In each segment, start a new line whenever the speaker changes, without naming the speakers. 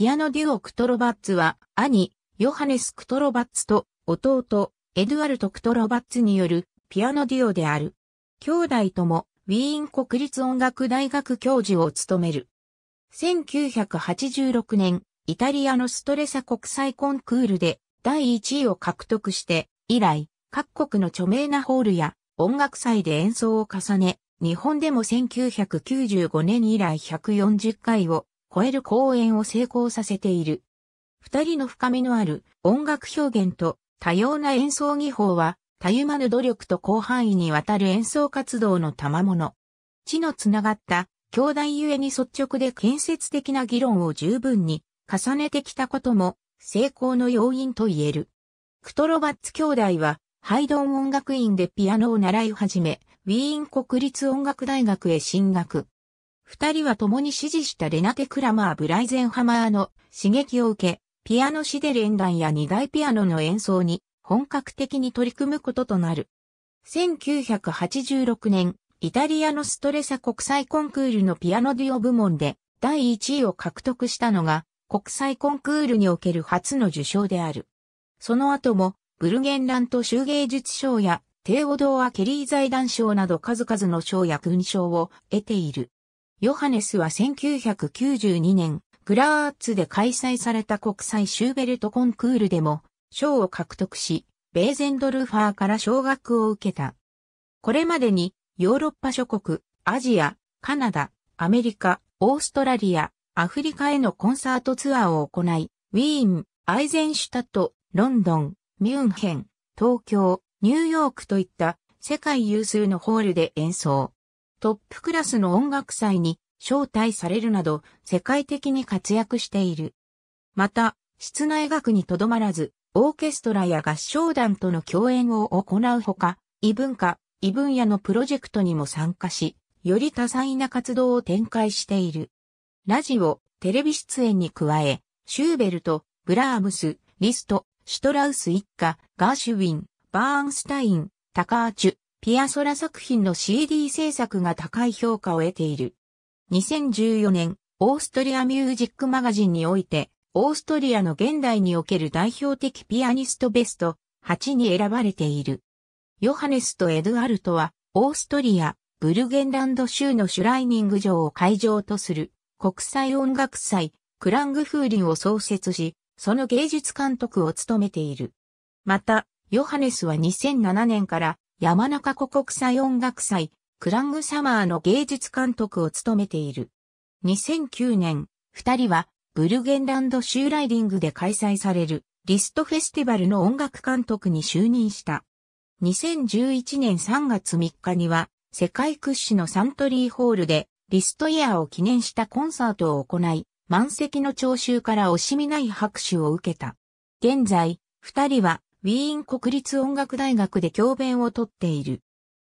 ピアノデュオ・クトロバッツは、兄、ヨハネス・クトロバッツと、弟、エドゥアルト・クトロバッツによる、ピアノデュオである。兄弟とも、ウィーン国立音楽大学教授を務める。1986年、イタリアのストレサ国際コンクールで第1位を獲得して、以来、各国の著名なホールや音楽祭で演奏を重ね、日本でも1995年以来140回を超える公演を成功させている。二人の深みのある音楽表現と多様な演奏技法は、たゆまぬ努力と広範囲にわたる演奏活動の賜物。地のつながった兄弟ゆえに率直で建設的な議論を十分に重ねてきたことも成功の要因と言える。クトロバッツ兄弟はハイドン音楽院でピアノを習い始め、ウィーン国立音楽大学へ進学。二人は共に支持したレナテ・クラマー・ブライゼンハマーの刺激を受け、ピアノシデレンダンや二台ピアノの演奏に本格的に取り組むこととなる。1986年、イタリアのストレサ国際コンクールのピアノデュオ部門で第1位を獲得したのが国際コンクールにおける初の受賞である。その後もブルゲンラント州芸術賞やテオドア・ケリー財団賞など数々の賞や勲章を得ている。ヨハネスは1992年、グラーツで開催された国際シューベルトコンクールでも賞を獲得し、ベーゼンドルファーから奨学を受けた。これまでにヨーロッパ諸国、アジア、カナダ、アメリカ、オーストラリア、アフリカへのコンサートツアーを行い、ウィーン、アイゼンシュタット、ロンドン、ミュンヘン、東京、ニューヨークといった世界有数のホールで演奏。トップクラスの音楽祭に招待されるなど世界的に活躍している。また、室内楽にとどまらず、オーケストラや合唱団との共演を行うほか、異文化、異分野のプロジェクトにも参加し、より多彩な活動を展開している。ラジオ、テレビ出演に加え、シューベルト、ブラームス、リスト、シュトラウス一家、ガーシュウィン、バーンスタイン、タカーチュ、ピアソラ作品の CD 制作が高い評価を得ている。2014年、オーストリアミュージックマガジンにおいて、オーストリアの現代における代表的ピアニストベスト8に選ばれている。ヨハネスとエドアルトは、オーストリア、ブルゲンランド州のシュライニング城を会場とする国際音楽祭、クラングフーリンを創設し、その芸術監督を務めている。また、ヨハネスは2007年から山中湖国際音楽祭、クラングサマーの芸術監督を務めている。2009年、二人はブルゲンランドシューライディングで開催されるリストフェスティバルの音楽監督に就任した。2011年3月3日には世界屈指のサントリーホールでリストイヤーを記念したコンサートを行い、満席の聴衆から惜しみない拍手を受けた。現在、二人はウィーン国立音楽大学で教鞭をとっている。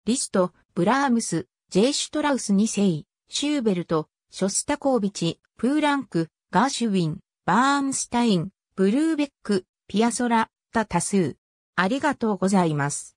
リスト、ブラームス、ジェイ・シュトラウス2世、シューベルト、ショスタコービチ、プーランク、ガーシュウィン、バーンスタイン、ブルーベック、ピアソラ、た多数。ありがとうございます。